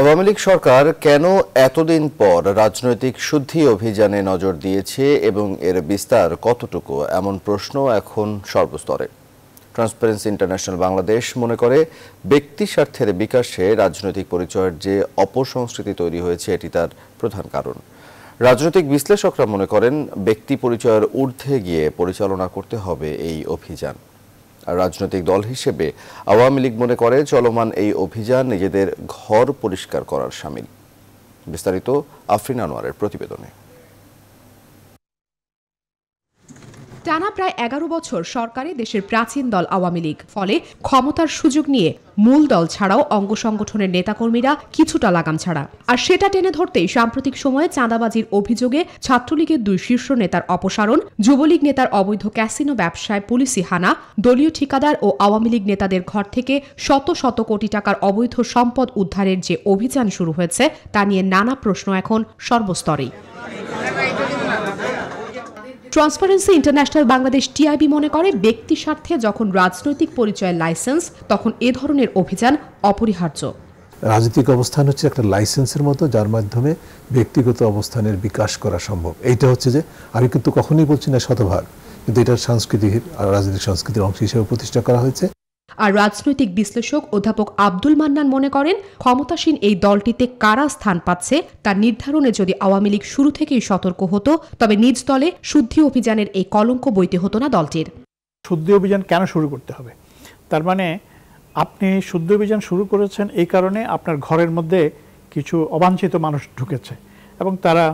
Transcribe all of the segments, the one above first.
আওয়ামী লীগ সরকার কেন এতদিন পর রাজনৈতিক শুদ্ধি অভিযানে নজর দিয়েছে এবং এর বিস্তার কতটুকু এমন প্রশ্ন এখন সর্বস্তরে ট্রান্সপারেন্সি ইন্টারন্যাশনাল বাংলাদেশ মনে করে ব্যক্তি স্বার্থের বিকাশে রাজনৈতিক পরিচয়ের যে অপসংস্কৃতি তৈরি হয়েছে এটি তার প্রধান কারণ রাজনৈতিক বিশ্লেষকরা মনে করেন ব্যক্তি পরিচয়ের ঊর্ধ্বে গিয়ে পরিচালনা করতে হবে এই অভিযান রাজনৈতিক দল হিসেবে আওয়ামী লীগ মনে করে চলমান এই অভিযান নিজেদের ঘর পরিষ্কার করার সামিল বিস্তারিত আফরিন আনোয়ারের প্রতিবেদনে টানা প্রায় এগারো বছর সরকারে দেশের প্রাচীন দল আওয়ামী লীগ ফলে ক্ষমতার সুযোগ নিয়ে মূল দল ছাড়াও অঙ্গ সংগঠনের নেতাকর্মীরা কিছুটা লাগাম ছাড়া আর সেটা টেনে ধরতেই সাম্প্রতিক সময়ে চাঁদাবাজির অভিযোগে ছাত্রলীগের দুই শীর্ষ নেতার অপসারণ যুবলীগ নেতার অবৈধ ক্যাসিনো ব্যবসায় পুলিশি হানা দলীয় ঠিকাদার ও আওয়ামী লীগ নেতাদের ঘর থেকে শত শত কোটি টাকার অবৈধ সম্পদ উদ্ধারের যে অভিযান শুরু হয়েছে তা নিয়ে নানা প্রশ্ন এখন সর্বস্তরেই ট্রান্সপারেন্সি ইন্টারন্যাশনাল বাংলাদেশ টিআইবি মনে করে ব্যক্তি স্বার্থে যখন রাজনৈতিক পরিচয়ের লাইসেন্স তখন এ ধরনের অভিযান অপরিহার্য রাজনৈতিক অবস্থান হচ্ছে একটা লাইসেন্সের মতো যার মাধ্যমে ব্যক্তিগত অবস্থানের বিকাশ করা সম্ভব এইটা হচ্ছে যে আমি কিন্তু কখনোই বলছি না শতভাগ কিন্তু এটা সাংস্কৃতিক রাজনৈতিক সংস্কৃতির অংশ হিসেবে প্রতিষ্ঠা করা হয়েছে আর রাজনৈতিক বিশ্লেষক অধ্যাপক আব্দুল মান্নান মনে করেন ক্ষমতাসীন এই দলটিতে কারা স্থান পাচ্ছে তা নির্ধারণে যদি আওয়ামী লীগ শুরু থেকেই সতর্ক হতো তবে নিজ দলে শুদ্ধি অভিযানের এই কলঙ্ক বইতে হতো না দলটির শুদ্ধি অভিযান কেন শুরু করতে হবে তার মানে আপনি শুদ্ধ অভিযান শুরু করেছেন এই কারণে আপনার ঘরের মধ্যে কিছু অবাঞ্ছিত মানুষ ঢুকেছে এবং তারা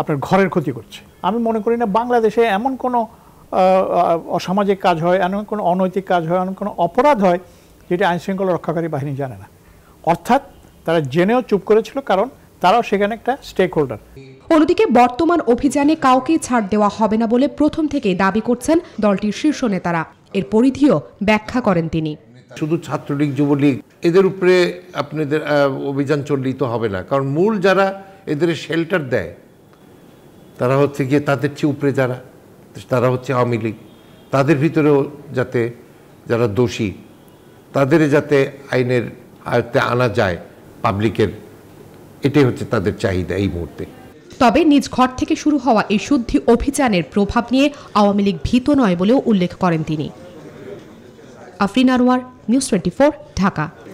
আপনার ঘরের ক্ষতি করছে আমি মনে করি না বাংলাদেশে এমন কোনো অসামাজিক কাজ হয় এমন কোনো অনৈতিক কাজ হয় এমন কোনো অপরাধ হয় যেটি আইনশৃঙ্খলা রক্ষাকারী বাহিনী জানে না অর্থাৎ তারা জেনেও চুপ করেছিল কারণ তারাও সেখানে একটা স্টেক হোল্ডার অন্যদিকে বর্তমান অভিযানে কাউকে ছাড় দেওয়া হবে না বলে প্রথম থেকেই দাবি করছেন দলটির শীর্ষ নেতারা এর পরিধিও ব্যাখ্যা করেন তিনি শুধু ছাত্রলীগ যুবলীগ এদের উপরে আপনাদের অভিযান চলিত হবে না কারণ মূল যারা এদের শেল্টার দেয় তারা হচ্ছে গিয়ে তাদের চেয়ে উপরে যারা তারা হচ্ছে আওয়ামী লীগ তাদের ভিতরেও যাতে যারা দোষী তাদের যাতে আইনের আয়ত্তে আনা যায় পাবলিকের এটাই হচ্ছে তাদের চাহিদা এই মুহূর্তে তবে নিজ ঘর থেকে শুরু হওয়া এই শুদ্ধি অভিযানের প্রভাব নিয়ে আওয়ামী লীগ ভীত নয় বলেও উল্লেখ করেন তিনি আফরিন আনোয়ার নিউজ টোয়েন্টি ঢাকা